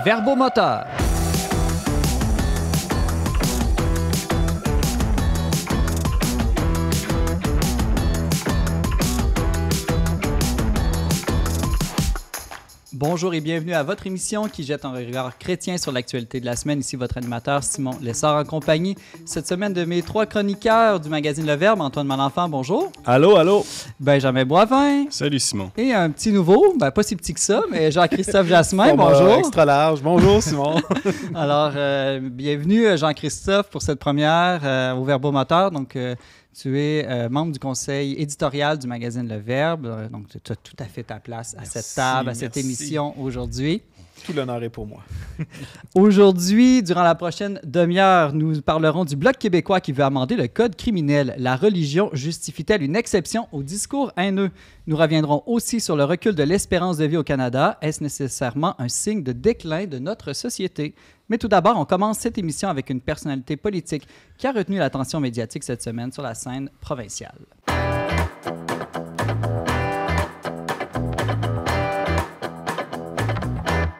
Verbo Mata. Bonjour et bienvenue à votre émission qui jette un regard chrétien sur l'actualité de la semaine. Ici votre animateur Simon Lessard en compagnie cette semaine de mes trois chroniqueurs du magazine Le Verbe, Antoine Malenfant, bonjour. Allô, allô. Benjamin Boivin. Salut Simon. Et un petit nouveau, ben pas si petit que ça, mais Jean-Christophe Jasmin, bonjour. extra large, bonjour Simon. Alors, euh, bienvenue Jean-Christophe pour cette première euh, au au moteur. donc euh, tu es euh, membre du conseil éditorial du magazine Le Verbe, euh, donc tu as tout à fait ta place à cette table, à cette émission aujourd'hui. Tout l'honneur est pour moi. Aujourd'hui, durant la prochaine demi-heure, nous parlerons du Bloc québécois qui veut amender le Code criminel. La religion justifie-t-elle une exception au discours haineux? Nous reviendrons aussi sur le recul de l'espérance de vie au Canada. Est-ce nécessairement un signe de déclin de notre société? Mais tout d'abord, on commence cette émission avec une personnalité politique qui a retenu l'attention médiatique cette semaine sur la scène provinciale.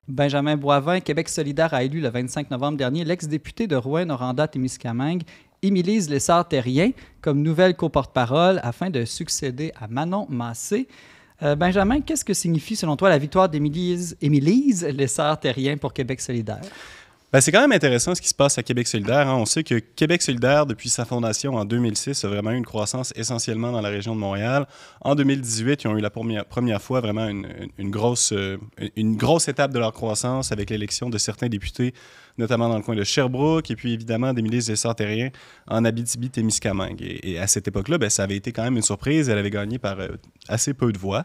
Benjamin Boivin, Québec solidaire, a élu le 25 novembre dernier l'ex-député de Rouen-Noranda-Témiscamingue, Émilise Lessard-Terrien, comme nouvelle coporte-parole afin de succéder à Manon Massé. Euh, Benjamin, qu'est-ce que signifie selon toi la victoire d'Émilise Lessard-Terrien pour Québec solidaire? Ben, c'est quand même intéressant ce qui se passe à Québec solidaire. Hein. On sait que Québec solidaire, depuis sa fondation en 2006, a vraiment eu une croissance essentiellement dans la région de Montréal. En 2018, ils ont eu la première, première fois vraiment une, grosse, euh, une grosse étape de leur croissance avec l'élection de certains députés, notamment dans le coin de Sherbrooke, et puis évidemment des milices des terrien en Abitibi-Témiscamingue. Et, à cette époque-là, ben, ça avait été quand même une surprise. Elle avait gagné par euh, assez peu de voix.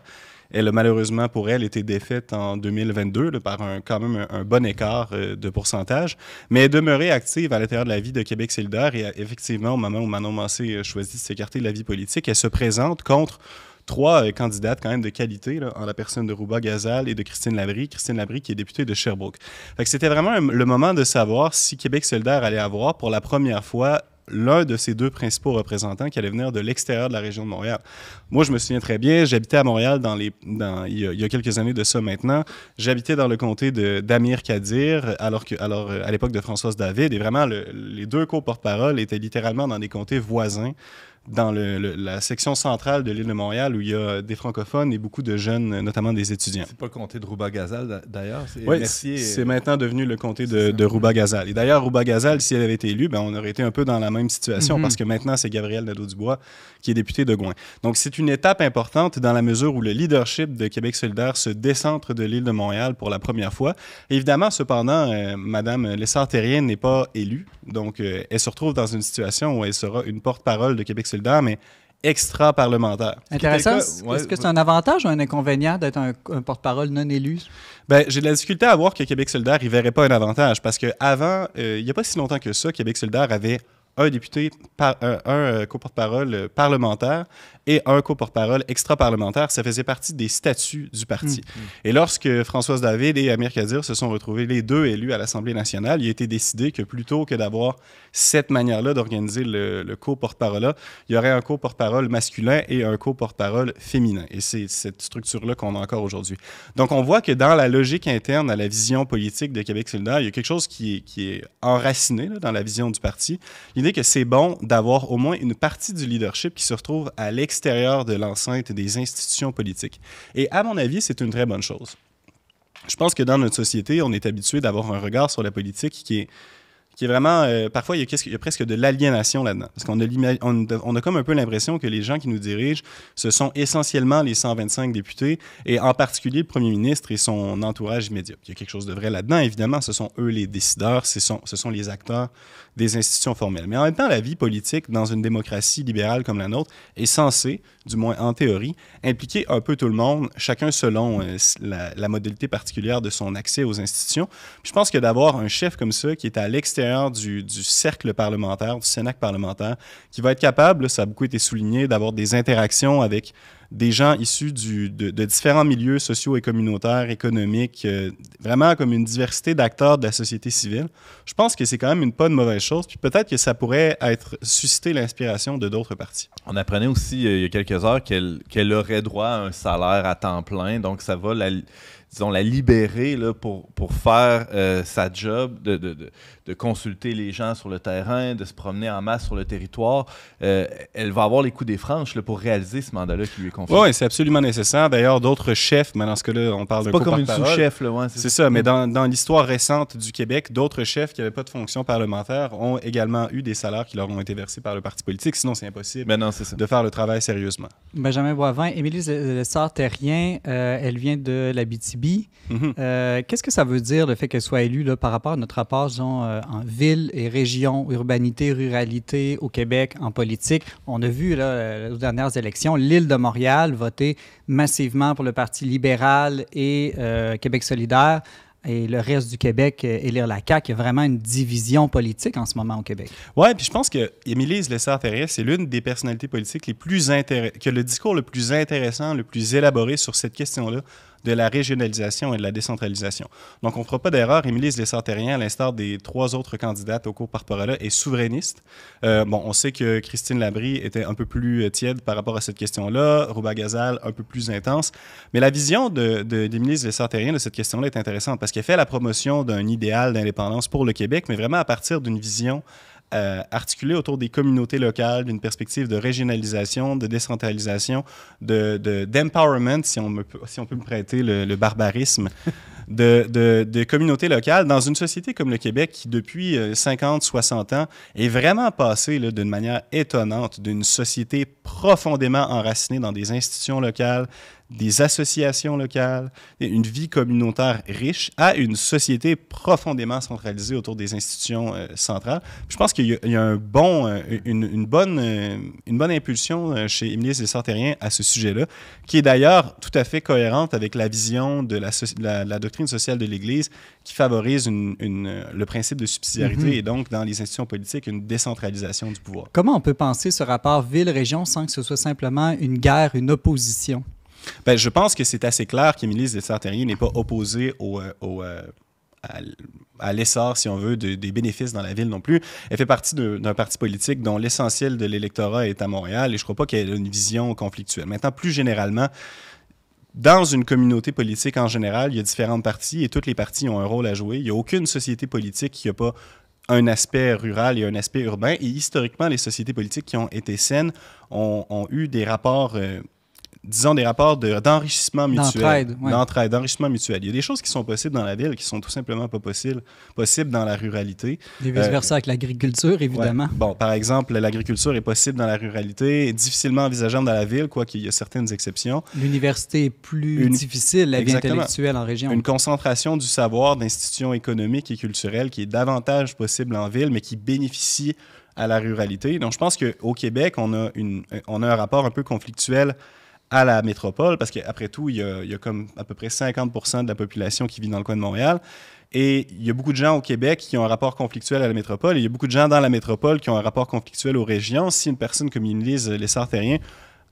Elle a malheureusement pour elle été défaite en 2022 par un, quand même un, bon écart euh, de pourcentage, mais elle demeurait active à l'intérieur de la vie de Québec solidaire et euh, effectivement, au moment où Manon Massé euh, choisit de s'écarter de la vie politique, elle se présente contre trois candidates quand même de qualité, en la personne de Rouba Gazal et de Christine Labrie. Christine Labrie qui est députée de Sherbrooke. C'était vraiment le moment de savoir si Québec solidaire allait avoir pour la première fois l'un de ses deux principaux représentants qui allait venir de l'extérieur de la région de Montréal. Moi, je me souviens très bien, j'habitais à Montréal dans les, il, y a, quelques années de ça maintenant. J'habitais dans le comté d'Amir Kadir, alors, que, alors euh, à l'époque de Françoise David, et vraiment, les deux co-porte-parole étaient littéralement dans des comtés voisins dans le, la section centrale de l'île de Montréal où il y a des francophones et beaucoup de jeunes, notamment des étudiants. C'est pas le comté de Rouba-Gazal d'ailleurs. Oui, c'est maintenant devenu le comté de, de Rouba-Gazal. Et d'ailleurs, Rouba-Gazal, si elle avait été élue, ben, on aurait été un peu dans la même situation mm-hmm. parce que maintenant, c'est Gabriel Nadeau-Dubois qui est député de Gouin. Donc, c'est une étape importante dans la mesure où le leadership de Québec solidaire se décentre de l'île de Montréal pour la première fois. Évidemment, cependant, Mme euh, Madame terrien n'est pas élue. Donc, euh, elle se retrouve dans une situation où elle sera une porte-parole de Québec solidaire, mais extra-parlementaire. Intéressant. Est-ce que c'est un avantage ou un inconvénient d'être un, porte-parole non élu? Ben, j'ai de la difficulté à voir que Québec solidaire, il verrait pas un avantage parce qu'avant, avant, euh, il n'y a pas si longtemps que ça, Québec solidaire avait un député, par, euh, un, un euh, coporte-parole euh, parlementaire et un co-porte-parole extra-parlementaire. Ça faisait partie des statuts du parti. Mm, mm. Et lorsque Françoise David et Amir Kadir se sont retrouvés les deux élus à l'Assemblée nationale, il a été décidé que plutôt que d'avoir cette manière-là d'organiser le, co-porte-parole, il y aurait un co-porte-parole masculin et un co-porte-parole féminin. Et c'est cette structure-là qu'on a encore aujourd'hui. Donc, on voit que dans la logique interne à la vision politique de Québec solidaire, il y a quelque chose qui est, qui est enraciné dans la vision du parti. L'idée que c'est bon d'avoir au moins une partie du leadership qui se retrouve à l'extérieur extérieur de l'enceinte des institutions politiques. Et à mon avis, c'est une très bonne chose. Je pense que dans notre société, on est habitué d'avoir un regard sur la politique qui est qui est vraiment, euh, parfois, il y, a, presque de l'aliénation là-dedans. Parce qu'on a, a, comme un peu l'impression que les gens qui nous dirigent, ce sont essentiellement les 125 députés, et en particulier le premier ministre et son entourage immédiat. Il y a quelque chose de vrai là-dedans, évidemment, ce sont eux les décideurs, ce sont, ce sont les acteurs des institutions formelles. Mais en même temps, la vie politique dans une démocratie libérale comme la nôtre est censée, du moins en théorie, impliquer un peu tout le monde, chacun selon euh, la, modalité particulière de son accès aux institutions. je pense que d'avoir un chef comme ça qui est à l'extérieur du, cercle parlementaire, du Sénat parlementaire, qui va être capable, ça a beaucoup été souligné, d'avoir des interactions avec des gens issus de, différents milieux sociaux et communautaires, économiques, euh, vraiment comme une diversité d'acteurs de la société civile. Je pense que c'est quand même une pas de mauvaise chose, puis peut-être que ça pourrait être susciter l'inspiration de d'autres parties. On apprenait aussi euh, il y a quelques heures qu'elle aurait droit à un salaire à temps plein, donc ça va la disons, la libérer là, pour, faire euh, sa job de, de, de consulter les gens sur le terrain, de se promener en masse sur le territoire. Euh, elle va avoir les coups des franches là, pour réaliser ce mandat-là qui lui est confié. Oui, c'est absolument nécessaire. D'ailleurs, d'autres chefs, maintenant dans ce cas-là, on parle de pas comme une sous-chef. Ouais, c'est ça, mais dans, dans l'histoire récente du Québec, d'autres chefs qui n'avaient pas de fonction parlementaire ont également eu des salaires qui leur ont été versés par le parti politique. Sinon, c'est impossible ben de faire le travail sérieusement. Benjamin Boivin, Émilie Le terrien euh, elle vient de la BTB. Mhm. Euh, qu'est-ce que ça veut dire, le fait qu'elle soit élue là, par rapport à notre rapport, euh, euh, en ville et région, urbanité, ruralité au Québec en politique. On a vu là, euh, aux dernières élections l'île de Montréal voter massivement pour le Parti libéral et euh, Québec solidaire et le reste du Québec élire la CAQ. Il y a vraiment une division politique en ce moment au Québec. Oui, puis je pense que Émilie Lessard-Ferré, c'est l'une des personnalités politiques les plus intéressantes, qui le discours le plus intéressant, le plus élaboré sur cette question-là de la régionalisation et de la décentralisation. Donc, on ne fera pas d'erreur. Émilie lessard à l'instar des trois autres candidates au cours par Parola, est souverainiste. Euh, bon, on sait que Christine Labrie était un peu plus euh, tiède par rapport à cette question-là, Rouba Gazal un peu plus intense. Mais la vision d'Émilie de, de de cette question-là est intéressante parce qu'elle fait la promotion d'un idéal d'indépendance pour le Québec, mais vraiment à partir d'une vision euh, articulé autour des communautés locales, d'une perspective de régionalisation, de décentralisation, d'empowerment, de, si, on si on peut me prêter le barbarisme de, de, communautés locales dans une société comme le Québec qui, depuis 50, euh, 60 ans, est vraiment passée d'une manière étonnante d'une société profondément enracinée dans des institutions locales, des associations locales, une vie communautaire riche à une société profondément centralisée autour des institutions euh, centrales. Je pense qu'il y, a un bon, euh, une, bonne, une bonne impulsion chez Émilie Sartérien à ce sujet-là, qui est d'ailleurs tout à fait cohérente avec la vision de la, la, la doctrine sociale de l'Église qui favorise une, euh, le principe de subsidiarité mhm. et donc, dans les institutions politiques, une décentralisation du pouvoir. Comment on peut penser ce rapport ville-région sans que ce soit simplement une guerre, une opposition? Bien, je pense que c'est assez clair qu'Émilie Sartérien n'est pas opposée au, euh, euh, à, l'essor, si on veut, des bénéfices dans la ville non plus. Elle fait partie d'un parti politique dont l'essentiel de l'électorat est à Montréal et je ne crois pas qu'elle ait une vision conflictuelle. Maintenant, plus généralement, dans une communauté politique en général, il y a différentes parties et toutes les parties ont un rôle à jouer. Il n'y a aucune société politique qui n'a pas un aspect rural et un aspect urbain. Et historiquement, les sociétés politiques qui ont été saines ont, eu des rapports euh, disons, des rapports d'enrichissement mutuel. D'entraide, d'enrichissement mutuel. Il y a des choses qui sont possibles dans la ville qui sont tout simplement pas possibles, possibles dans la ruralité. Et vice-versa euh, avec l'agriculture, évidemment. Bon, par exemple, l'agriculture est possible dans la ruralité, difficilement envisageable dans la ville, quoiqu'il y a certaines exceptions. L'université est plus difficile, la vie intellectuelle en région. Une concentration du savoir d'institutions économiques et culturelles qui est davantage possible en ville, mais qui bénéficie à la ruralité. Donc, je pense qu'au Québec, on a, une, on a un rapport un peu conflictuel à la métropole, parce qu'après tout, il y, a, comme à peu près 50 de la population qui vit dans le coin de Montréal. Et il y a beaucoup de gens au Québec qui ont un rapport conflictuel à la métropole, et il y a beaucoup de gens dans la métropole qui ont un rapport conflictuel aux régions. Si une personne communise les Sartériens,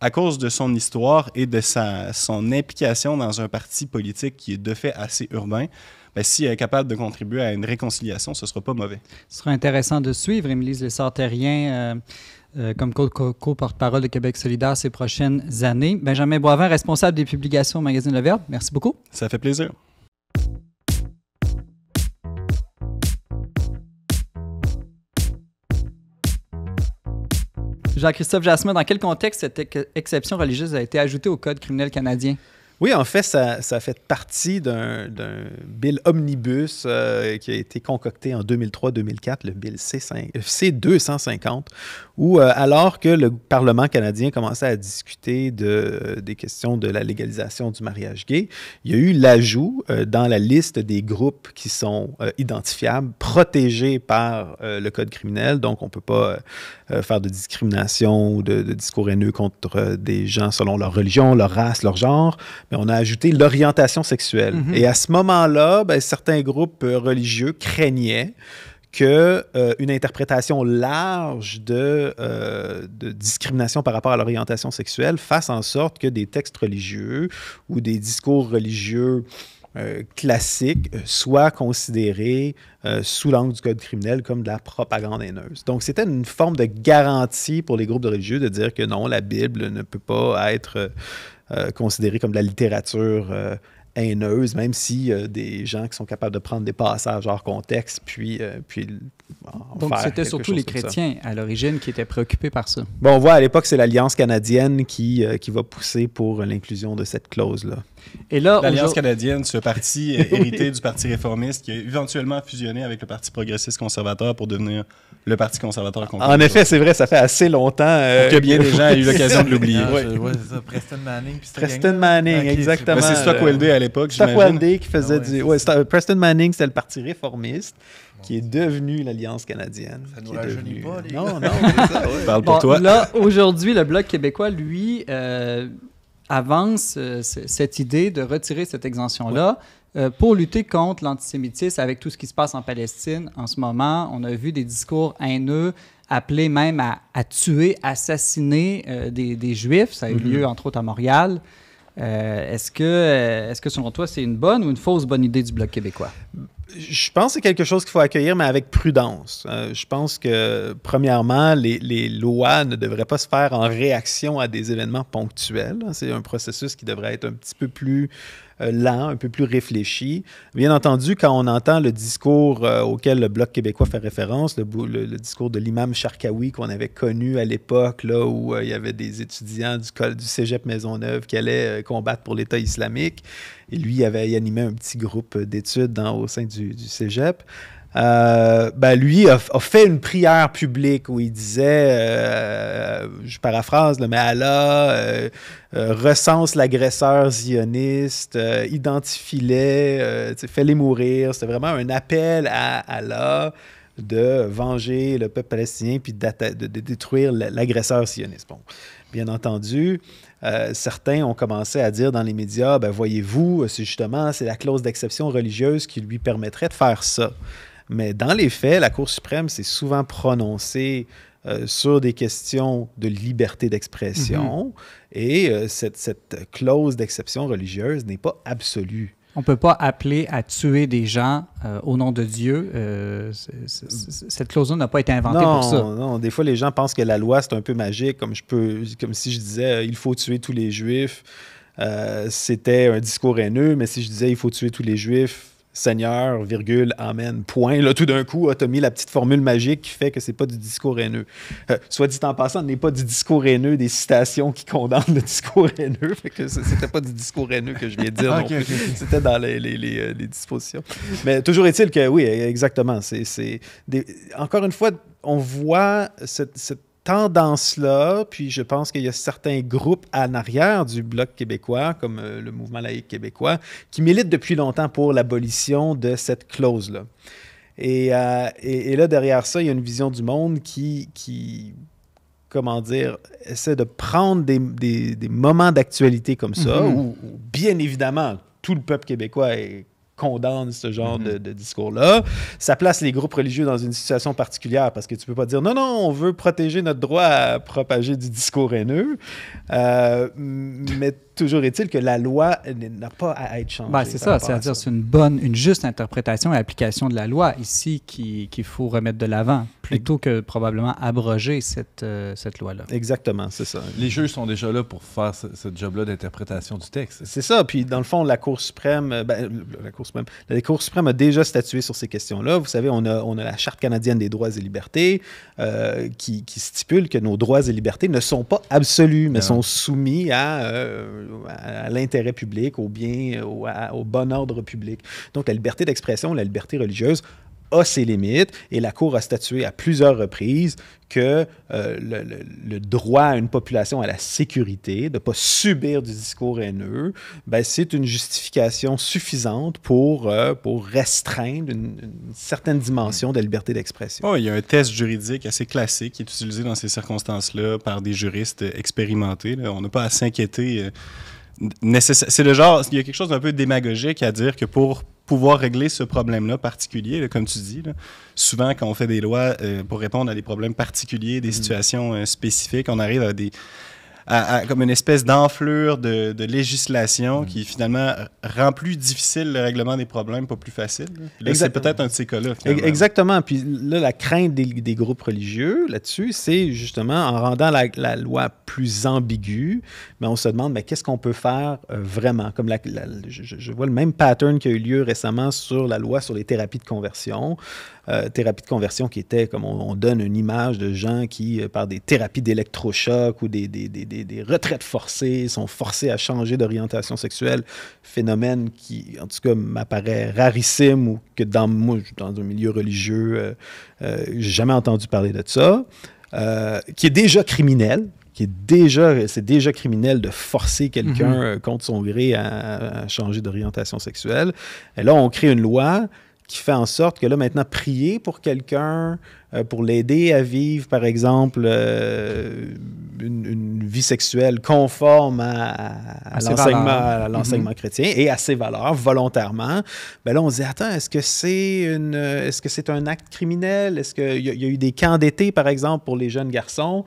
à cause de son histoire et de sa, son implication dans un parti politique qui est de fait assez urbain, ben, si elle est capable de contribuer à une réconciliation, ce ne sera pas mauvais. Ce sera intéressant de suivre, Émilie les euh, comme co-porte-parole de Québec solidaire ces prochaines années. Benjamin Boivin, responsable des publications au magazine Le Verbe, merci beaucoup. Ça fait plaisir. Jean-Christophe Jasmin, dans quel contexte cette exception religieuse a été ajoutée au Code criminel canadien? Oui, en fait, ça, fait partie d'un bill omnibus euh, qui a été concocté en 2003-2004, le bill C5, C250, euh, où euh, alors que le Parlement canadien commençait à discuter des questions de la légalisation du mariage gay, il y a eu l'ajout dans la liste des groupes qui sont identifiables, protégés par le Code criminel, donc on ne peut pas faire de discrimination ou de discours haineux contre des gens selon leur religion, leur race, leur genre mais on a ajouté l'orientation sexuelle. Mm-hmm. Et à ce moment-là, ben, certains groupes euh, religieux craignaient que euh, une interprétation large euh, de, discrimination par rapport à l'orientation sexuelle fasse en sorte que des textes religieux ou des discours religieux euh, classique euh, soit considéré euh, sous l'angle du code criminel comme de la propagande haineuse. Donc, c'était une forme de garantie pour les groupes de religieux de dire que non, la Bible ne peut pas être considérée comme de la littérature haineuse, même si des gens qui sont capables de prendre des passages hors contexte, puis, puis donc, c'était surtout les chrétiens à l'origine qui étaient préoccupés par ça. Bon, on voit à l'époque, c'est l'Alliance canadienne qui, euh, qui va pousser pour l'inclusion de cette clause-là. Et là, L'Alliance canadienne, ce parti hérité du Parti réformiste qui a éventuellement fusionné avec le Parti progressiste conservateur pour devenir le Parti conservateur En effet, c'est vrai, ça fait assez longtemps euh, que bien des gens ont eu l'occasion de l'oublier. oui. Preston Manning. Preston Manning, exactement. C'est Stockwell Day à l'époque, Stockwell Day qui faisait ah du... Preston Manning, c'était le Parti réformiste qui est devenue l'Alliance canadienne. Ça nous rajeunit pas, les Non, non, ça, Parle pour toi. Là, aujourd'hui, le Bloc québécois, lui, euh, avance euh, cette idée de retirer cette exemption-là euh, pour lutter contre l'antisémitisme avec tout ce qui se passe en Palestine en ce moment. On a vu des discours haineux appelés même à, tuer, assassiner des, Juifs. Ça a eu mm-hmm. lieu, entre autres, à Montréal. est-ce que, est-ce que selon toi, c'est une bonne ou une fausse bonne idée du Bloc québécois? je pense que c'est quelque chose qu'il faut accueillir, mais avec prudence. Euh, je pense que, premièrement, les, lois ne devraient pas se faire en réaction à des événements ponctuels. C'est un processus qui devrait être un petit peu plus euh, lent, un peu plus réfléchi. Bien entendu, quand on entend le discours euh, auquel le Bloc québécois fait référence, le, discours de l'imam Charkaoui qu'on avait connu à l'époque, là où euh, il y avait des étudiants du, du cégep Maisonneuve qui allaient combattre pour l'État islamique, et lui avait animé un petit groupe d'études au sein du cégep. Euh, ben, lui a, fait une prière publique où il disait, euh, je paraphrase, mais Allah euh, recense l'agresseur zioniste, identifie-les, fais-les mourir. C'était vraiment un appel à Allah de venger le peuple palestinien puis de, détruire l'agresseur sioniste. Bon, bien entendu, certains ont commencé à dire dans les médias, ben voyez-vous, c'est justement c'est la clause d'exception religieuse qui lui permettrait de faire ça. Mais dans les faits, la Cour suprême s'est souvent prononcée euh, sur des questions de liberté d'expression mhm. et euh, cette, clause d'exception religieuse n'est pas absolue. On ne peut pas appeler à tuer des gens euh, au nom de Dieu. Mm. cette clause-là n'a pas été inventée pour ça. Non, des fois, les gens pensent que la loi, c'est un peu magique, comme, je peux, comme si je disais il faut tuer tous les Juifs. C'était un discours haineux, mais si je disais il faut tuer tous les Juifs, Seigneur, virgule, Amen, point. Là, tout d'un coup, ah, tu as mis la petite formule magique qui fait que c'est pas du discours haineux. Euh, soit dit en passant, n'est pas du discours haineux des citations qui condamnent le discours haineux. Fait que c'était pas du discours haineux que je viens de dire. C'était dans euh, les, dispositions. Mais toujours est-il que oui, exactement. C'est, encore une fois, on voit cette tendance-là, puis je pense qu'il y a certains groupes en arrière du Bloc québécois, comme euh, le mouvement laïque québécois, qui militent depuis longtemps pour l'abolition de cette clause-là. Et, euh, là, derrière ça, il y a une vision du monde qui, comment dire, essaie de prendre des, moments d'actualité comme ça, mm-hmm. où, bien évidemment, tout le peuple québécois est condamne ce genre mhm. de, discours-là. Ça place les groupes religieux dans une situation particulière parce que tu peux pas dire non, non, on veut protéger notre droit à propager du discours haineux. Euh, mais toujours est-il que la loi n'a pas à être changée. Ben, c'est ça, c'est-à-dire c'est une bonne, une juste interprétation et application de la loi ici qu'il faut remettre de l'avant plutôt que probablement abroger cette, euh, cette loi-là. Exactement, c'est ça. Les juges sont déjà là pour faire ce, job-là d'interprétation du texte. C'est ça. Puis, dans le fond, la Cour suprême, euh, ben, la Cour suprême, la Cour suprême a déjà statué sur ces questions-là. Vous savez, on a, on a la Charte canadienne des droits et libertés euh, qui, stipule que nos droits et libertés ne sont pas absolus, mais ah. sont soumis à, à l'intérêt public, au bien, au bon ordre public. Donc, la liberté d'expression, la liberté religieuse a ses limites et la Cour a statué à plusieurs reprises que euh, le, droit à une population à la sécurité, de ne pas subir du discours haineux, ben, c'est une justification suffisante pour, euh, pour restreindre une, certaine dimension de la liberté d'expression. Oh, il y a un test juridique assez classique qui est utilisé dans ces circonstances-là par des juristes expérimentés. On n'a pas à s'inquiéter. Euh, c'est le genre, il y a quelque chose d'un peu démagogique à dire que pour pouvoir régler ce problème-là particulier, comme tu dis. Souvent, quand on fait des lois euh, pour répondre à des problèmes particuliers, des mm. situations euh, spécifiques, on arrive à des, comme une espèce d'enflure de, législation mm. qui finalement rend plus difficile le règlement des problèmes, pas plus facile. C'est peut-être un de ces cas-là. Exactement. Puis là, la crainte des, groupes religieux là-dessus, c'est justement en rendant la, loi plus ambiguë, mais ben, on se demande qu'est-ce qu'on peut faire euh, vraiment. Comme je, je, vois le même pattern qui a eu lieu récemment sur la loi sur les thérapies de conversion. Euh, thérapie de conversion qui était comme on, donne une image de gens qui, euh, par des thérapies d'électrochoc ou des, des, retraites forcées, sont forcés à changer d'orientation sexuelle, phénomène qui, en tout cas, m'apparaît rarissime ou que dans, moi, dans un milieu religieux, je euh, n'ai j'ai jamais entendu parler de ça, qui est déjà criminel, qui est déjà, c'est déjà criminel de forcer quelqu'un mhm. contre son gré à, à changer d'orientation sexuelle. Et là, on crée une loi qui fait en sorte que là, maintenant, prier pour quelqu'un, euh, pour l'aider à vivre, par exemple, euh, une, vie sexuelle conforme à, l'enseignement mhm. chrétien et à ses valeurs volontairement, ben là, on se dit, attends, est-ce que c'est une est-ce que c'est un acte criminel? Est-ce qu'il y, a eu des camps d'été, par exemple, pour les jeunes garçons?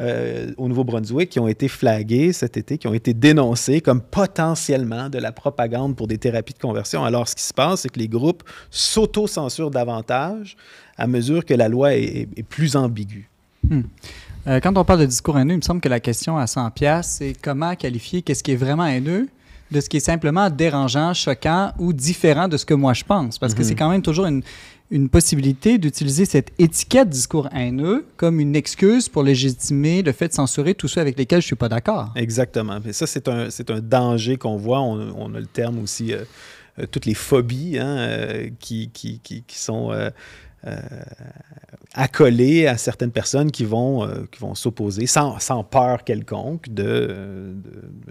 Euh, au Nouveau-Brunswick qui ont été flagués cet été, qui ont été dénoncés comme potentiellement de la propagande pour des thérapies de conversion. Alors, ce qui se passe, c'est que les groupes s'auto-censurent davantage à mesure que la loi est, plus ambiguë. Hmm. Euh, quand on parle de discours haineux, il me semble que la question à 100$, c'est comment qualifier qu'est-ce qui est vraiment haineux, de ce qui est simplement dérangeant, choquant ou différent de ce que moi je pense. Parce que mhm. c'est quand même toujours une, une possibilité d'utiliser cette étiquette discours haineux comme une excuse pour légitimer le fait de censurer tous ceux avec lesquels je ne suis pas d'accord. Exactement. Mais ça, c'est un, un, danger qu'on voit. On, a le terme aussi, euh, euh, toutes les phobies hein, euh, qui, qui, qui, qui, sont euh, accoler à certaines personnes qui vont, euh, qui vont s'opposer sans, peur quelconque de,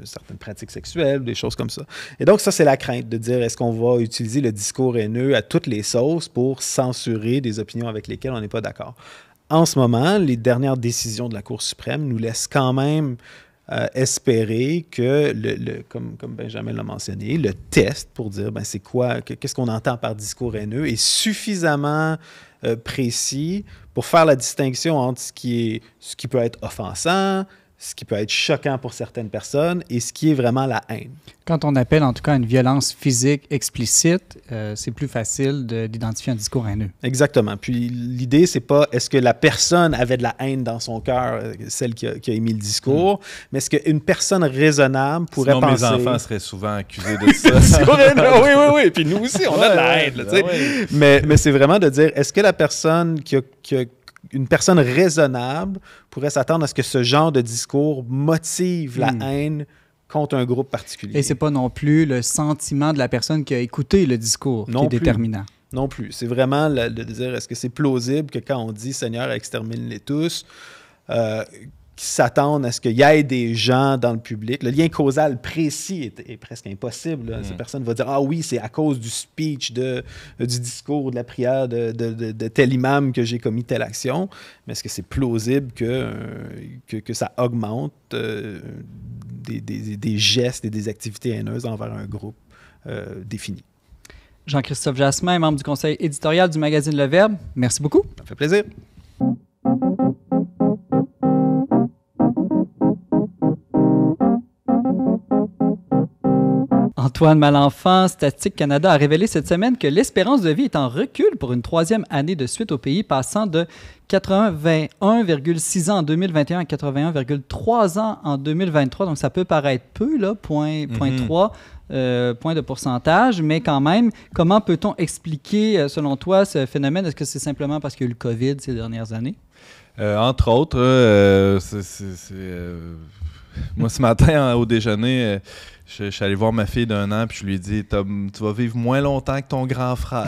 certaines pratiques sexuelles, des choses comme ça. Et donc, ça, c'est la crainte de dire est-ce qu'on va utiliser le discours haineux à toutes les sauces pour censurer des opinions avec lesquelles on n'est pas d'accord. En ce moment, les dernières décisions de la Cour suprême nous laissent quand même espérer que, le, comme, Benjamin l'a mentionné, le test pour dire ben, c'est quoi, qu'est-ce qu'on entend par discours haineux est suffisamment euh, précis pour faire la distinction entre qui, est, ce qui peut être offensant, ce qui peut être choquant pour certaines personnes et ce qui est vraiment la haine. Quand on appelle en tout cas une violence physique explicite, euh, c'est plus facile d'identifier un discours haineux. Exactement. Puis l'idée, c'est pas est-ce que la personne avait de la haine dans son cœur, euh, celle qui a, émis le discours, mm. mais est-ce qu'une personne raisonnable pourrait Sinon, Mes enfants seraient souvent accusés de ça. oui, oui, oui. Puis nous aussi, on a de la haine. Ben mais, c'est vraiment de dire est-ce que la personne qui qui a une personne raisonnable pourrait s'attendre à ce que ce genre de discours motive la hmm. haine contre un groupe particulier. Et c'est pas non plus le sentiment de la personne qui a écouté le discours qui est déterminant. Non plus. C'est vraiment le, de dire est-ce que c'est plausible que quand on dit Seigneur extermine-les tous, euh, qui s'attendent à ce qu'il y ait des gens dans le public. Le lien causal précis est, presque impossible. Cette mm. personne va dire Ah oui, c'est à cause du speech, de, euh, du discours, de la prière de, de, tel imam que j'ai commis telle action. Mais est-ce que c'est plausible que, euh, que, ça augmente euh, des, des, gestes et des activités haineuses envers un groupe défini? Jean-Christophe Jasmin, membre du conseil éditorial du magazine Le Verbe, merci beaucoup. Ça fait plaisir. Antoine Malenfant, Statistique Canada a révélé cette semaine que l'espérance de vie est en recul pour une troisième année de suite au pays, passant de 81,6 ans en 2021 à 81,3 ans en 2023. Donc, ça peut paraître peu, là, point, 3 mhm. euh, point de pourcentage, mais quand même, comment peut-on expliquer, euh, selon toi, ce phénomène? Est-ce que c'est simplement parce qu'il y a eu le COVID ces dernières années? Euh, entre autres, c'est Moi, ce matin, hein, au déjeuner, euh, je, suis allé voir ma fille d'un an, puis je lui ai dit Tom, tu vas vivre moins longtemps que ton grand frère.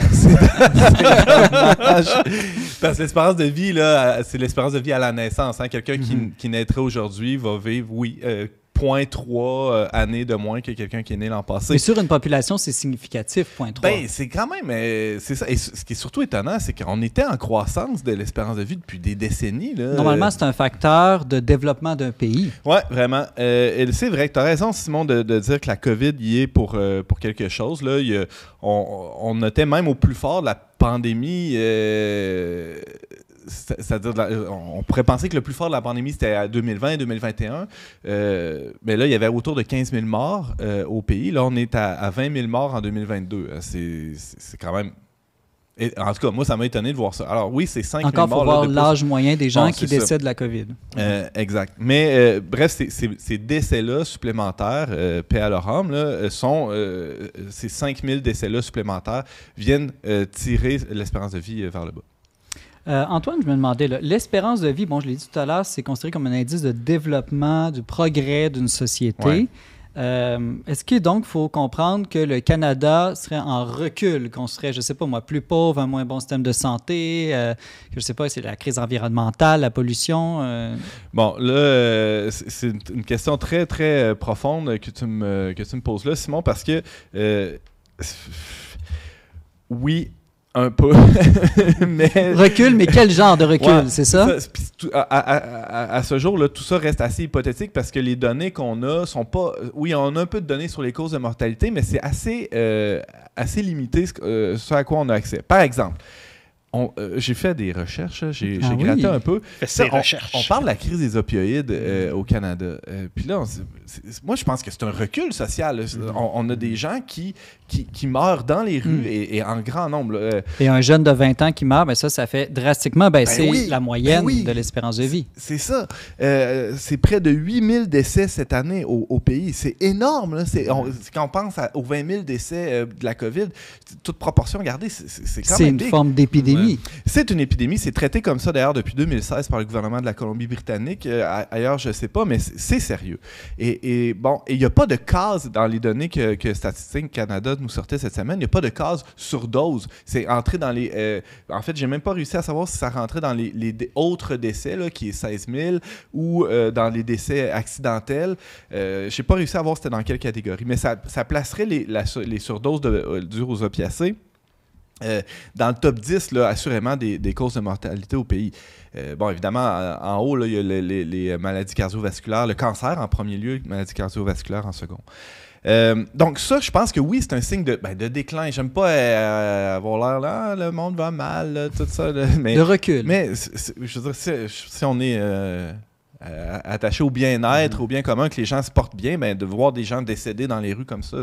Parce que l'espérance de vie, là, c'est l'espérance de vie à la naissance. Hein. Quelqu'un mm-hmm. qui, naîtrait aujourd'hui va vivre, oui, euh, Point 0.3 euh, années de moins que quelqu'un qui est né l'an passé. Mais sur une population, c'est significatif, 0.3. Ben, c'est quand même, euh, c'est ce qui est surtout étonnant, c'est qu'on était en croissance de l'espérance de vie depuis des décennies. Là. Normalement, c'est un facteur de développement d'un pays. Oui, vraiment. Euh, et c'est vrai que tu as raison, Simon, de, dire que la COVID y est pour, pour quelque chose. Là. on, notait même au plus fort la pandémie, c'est-à-dire, on pourrait penser que le plus fort de la pandémie, c'était à 2020 et 2021. Euh, mais là, il y avait autour de 15 000 morts euh, au pays. Là, on est à, 20 000 morts en 2022. Euh, c'est quand même en tout cas, moi, ça m'a étonné de voir ça. Alors oui, c'est 5 000 morts. Encore, faut voir l'âge moyen des gens ah, qui décèdent de la COVID. exact. Mais bref, ces décès-là supplémentaires, euh, paix à leur sont, ces 5 000 décès-là supplémentaires viennent tirer l'espérance de vie vers le bas. Euh, Antoine, je me demandais, l'espérance de vie, bon, je l'ai dit tout à l'heure, c'est considéré comme un indice de développement, du progrès d'une société. Euh, est-ce qu'il donc faut comprendre que le Canada serait en recul, qu'on serait, je sais pas moi, plus pauvre, un moins bon système de santé, euh, que je sais pas, c'est la crise environnementale, la pollution? Bon, là, c'est une question très, très profonde que tu me, que tu me poses là, Simon, parce que oui, un peu. mais... Recul, mais quel genre de recul, c'est ça? à, ce jour, là, tout ça reste assez hypothétique parce que les données qu'on a sont pas. Oui, on a un peu de données sur les causes de mortalité, mais c'est assez, euh, assez limité euh, ce, à quoi on a accès. Par exemple, euh, j'ai fait des recherches, ah j'ai gratté un peu. on, parle de la crise des opioïdes euh, au Canada. Euh, puis là, moi, je pense que c'est un recul social. Mm-hmm. on, a des mm-hmm. gens qui, qui, meurent dans les rues mm. et, en grand nombre. Et un jeune de 20 ans qui meurt, ben ça, ça fait drastiquement ben baisser la ben moyenne de l'espérance de vie. C'est ça. c'est près de 8000 décès cette année au, pays. C'est énorme. C'est quand on pense aux 20 000 décès de la COVID, toute proportion, regardez, c'est quand même. C'est une forme d'épidémie c'est une épidémie, c'est traité comme ça d'ailleurs depuis 2016 par le gouvernement de la Colombie-Britannique. Euh, ailleurs, je ne sais pas, mais c'est sérieux. Et, et bon, il n'y a pas de case dans les données que, Statistique Canada nous sortait cette semaine. Il n'y a pas de case surdose. C'est entré dans les. Euh, en fait, j'ai même pas réussi à savoir si ça rentrait dans les, autres décès, là, qui est 16 000, ou euh, dans les décès accidentels. Je n'ai pas réussi à voir c'était dans quelle catégorie, mais ça, placerait les, la, les surdoses de, dures aux opiacés euh, dans le top 10, là, assurément, des, causes de mortalité au pays. Euh, bon, évidemment, en, haut, il y a les, maladies cardiovasculaires, le cancer en premier lieu, maladies cardiovasculaires en second. Euh, donc ça, je pense que oui, c'est un signe de, ben, de déclin. J'aime pas avoir l'air là, ah, le monde va mal, tout ça. Le mais, recul. Mais je veux dire, si, on est euh, attaché au bien-être, mm. au bien commun, que les gens se portent bien, mais ben, de voir des gens décédés dans les rues comme ça,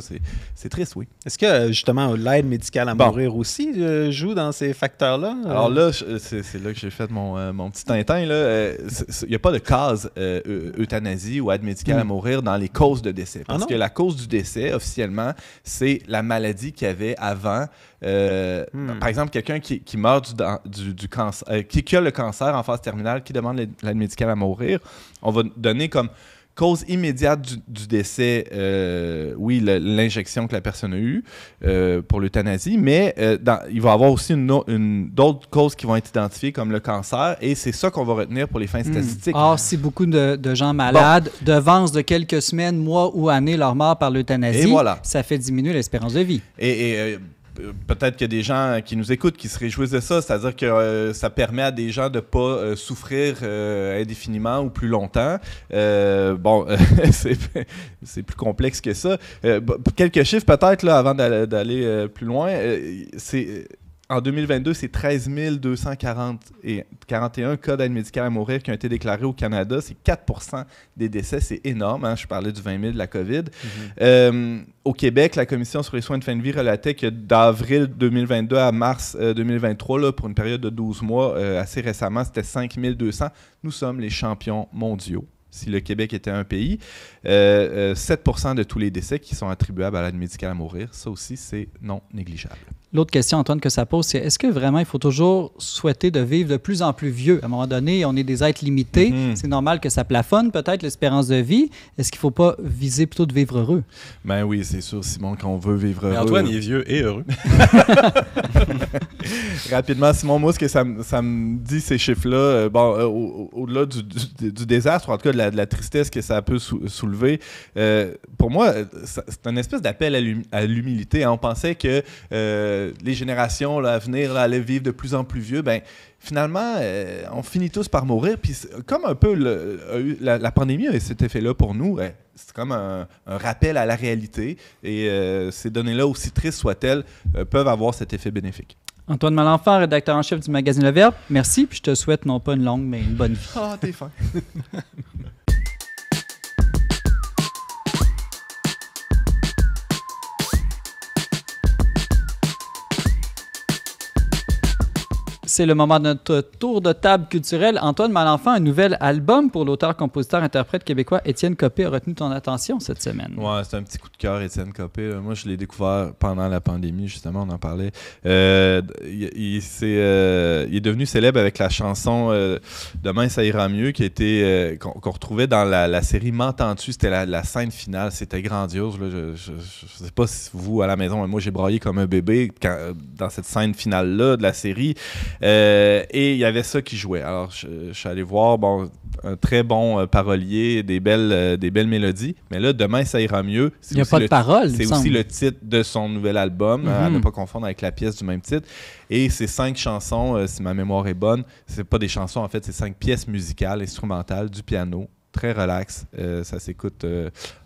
c'est triste, oui. Est-ce que justement l'aide médicale à mourir aussi euh, joue dans ces facteurs-là? Alors euh, là, c'est là que j'ai fait mon, mon, petit tintin. Il n'y a pas de cause euthanasie ou aide médicale à mm. mourir dans les causes de décès. Ah Parce que la cause du décès, officiellement, c'est la maladie qu'il y avait avant. Mm. Par exemple, quelqu'un qui, qui, meurt du, du, cancer, qui, qui a le cancer en phase terminale, qui demande l'aide médicale à mourir, on va donner comme cause immédiate du, décès, euh, oui, l'injection que la personne a eue euh, pour l'euthanasie, mais euh, il va y avoir aussi une, d'autres causes qui vont être identifiées comme le cancer, et c'est ça qu'on va retenir pour les fins hmm. statistiques. Or, ah, si beaucoup de, gens malades devancent de quelques semaines, mois ou années leur mort par l'euthanasie, ça fait diminuer l'espérance de vie. Et, et peut-être qu'il y a des gens qui nous écoutent qui se réjouissent de ça, c'est-à-dire que euh, ça permet à des gens de ne pas euh, souffrir euh, indéfiniment ou plus longtemps. bon, c'est plus complexe que ça. quelques chiffres peut-être avant d'aller plus loin. c'est en 2022, c'est 13 241 cas d'aide médicale à mourir qui ont été déclarés au Canada. C'est 4 des décès, c'est énorme. Hein. Je parlais du 20 000 de la COVID. Mm-hmm. Euh, au Québec, la Commission sur les soins de fin de vie relatait que d'avril 2022 à mars 2023, euh, là, pour une période de 12 mois, euh, assez récemment, c'était 5 200. Nous sommes les champions mondiaux si le Québec était un pays. 7 de tous les décès qui sont attribuables à l'aide médicale à mourir, ça aussi, c'est non négligeable. L'autre question, Antoine, que ça pose, c'est est-ce que vraiment il faut toujours souhaiter de vivre de plus en plus vieux? À un moment donné, on est des êtres limités. Mhm. C'est normal que ça plafonne peut-être l'espérance de vie. Est-ce qu'il ne faut pas viser plutôt de vivre heureux? Ben oui, c'est sûr, Simon, qu'on veut vivre heureux. Antoine, est vieux et heureux. Rapidement, Simon, moi, ce que ça, me dit, ces chiffres-là, euh, bon, euh, au-delà du, désastre, en tout cas de la, tristesse que ça peut soulever, euh, pour moi, c'est un espèce d'appel à l'humilité. Hein. On pensait que euh, les générations à venir vivre de plus en plus vieux, ben finalement, euh, on finit tous par mourir. Puis comme un peu le, la, pandémie a cet effet-là pour nous, c'est comme un, rappel à la réalité. Et euh, ces données-là, aussi tristes soient-elles, peuvent avoir cet effet bénéfique. Antoine Malenfant, rédacteur en chef du magazine Le Verbe, merci. Puis je te souhaite non pas une longue, mais une bonne vie. Ah, t'es fin. c'est le moment de notre tour de table culturelle. Antoine Malenfant, un nouvel album pour l'auteur, compositeur, interprète québécois Étienne Copé a retenu ton attention cette semaine. Ouais, c'est un petit coup de cœur, Étienne Copé. Euh, moi, je l'ai découvert pendant la pandémie, justement, on en parlait. Euh, euh, il, est, devenu célèbre avec la chanson Demain, ça ira mieux, qui était qu'on, retrouvait dans la, série M'entends-tu C'était la, scène finale, c'était grandiose. Je ne sais pas si vous, à la maison, moi, j'ai braillé comme un bébé dans cette scène finale-là de la série. Euh, et il y avait ça qui jouait. Alors, je, suis allé voir bon, un très bon euh, parolier, des belles, euh, des belles mélodies. Mais là, demain, ça ira mieux. Il n'y a pas de parole. C'est aussi le titre de son nouvel album, mhm. à ne pas confondre avec la pièce du même titre. Et ces cinq chansons, si ma mémoire est bonne, c'est pas des chansons, en fait, c'est cinq pièces musicales, instrumentales, du piano, très relax. ça s'écoute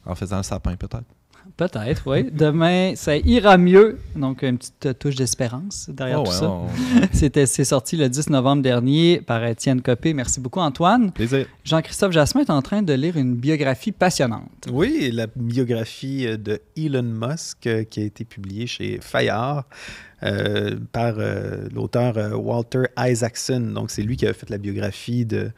en faisant le sapin, peut-être. Peut-être, oui. Demain, ça ira mieux. Donc, une petite euh, touche d'espérance derrière oh, tout ça. Oh, oh. C'était, c'est sorti le 10 novembre dernier par Étienne Copé. Merci beaucoup, Antoine. Jean-Christophe Jasmin est en train de lire une biographie passionnante. Oui, la biographie euh, de Elon Musk euh, qui a été publiée chez Fayard. Euh, par euh, l'auteur euh, Walter Isaacson. Donc, c'est lui qui a fait la biographie de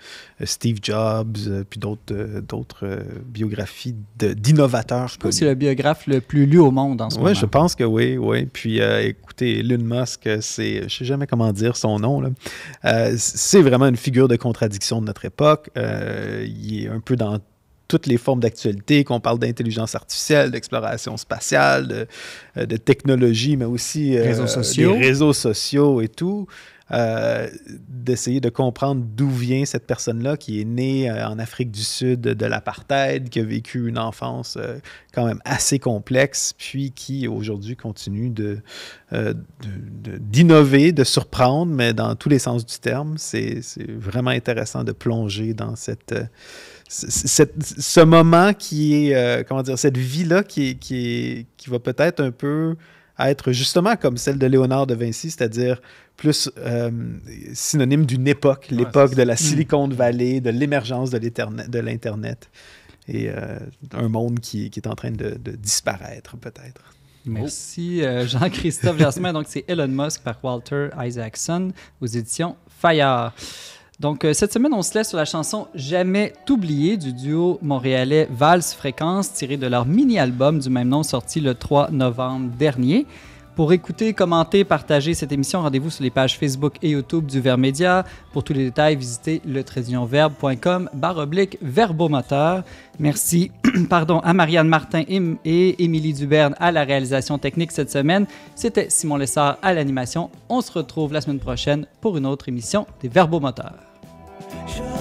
Steve Jobs, puis d'autres, d'autres biographies d'innovateurs. Je c'est le biographe le plus lu au monde en ce moment. Oui, je pense que oui, oui. Puis, écoutez, Elon Musk, c'est, je ne sais jamais comment dire son nom, c'est vraiment une figure de contradiction de notre époque. il est un peu dans toutes les formes d'actualité, qu'on parle d'intelligence artificielle, d'exploration spatiale, de, euh, technologie, mais aussi euh, réseaux sociaux. réseaux sociaux et tout. Euh, d'essayer de comprendre d'où vient cette personne-là qui est née en Afrique du Sud de l'apartheid, qui a vécu une enfance quand même assez complexe, puis qui aujourd'hui continue d'innover, de surprendre, mais dans tous les sens du terme. C'est, vraiment intéressant de plonger dans cette ce moment qui est, euh, comment dire, cette vie-là qui, qui, qui va peut-être un peu être justement comme celle de Léonard de Vinci, c'est-à-dire plus euh, synonyme d'une époque, l'époque de la Silicon mm. Valley, de l'émergence de l'Internet et euh, un monde qui, qui, est en train de, disparaître peut-être. Merci Jean-Christophe Jasmin. Donc c'est Elon Musk par Walter Isaacson aux éditions Fire ». Donc, euh, cette semaine, on se laisse sur la chanson Jamais t'oublier du duo montréalais Vals Fréquence, tiré de leur mini-album du même nom sorti le 3 novembre dernier. Pour écouter, commenter, partager cette émission, rendez-vous sur les pages Facebook et YouTube du Verbe Média. Pour tous les détails, visitez le barre oblique verbomoteur. Merci pardon, à Marianne Martin et Émilie Duberne à la réalisation technique cette semaine. C'était Simon Lessard à l'animation. On se retrouve la semaine prochaine pour une autre émission des Verbomoteurs. Show.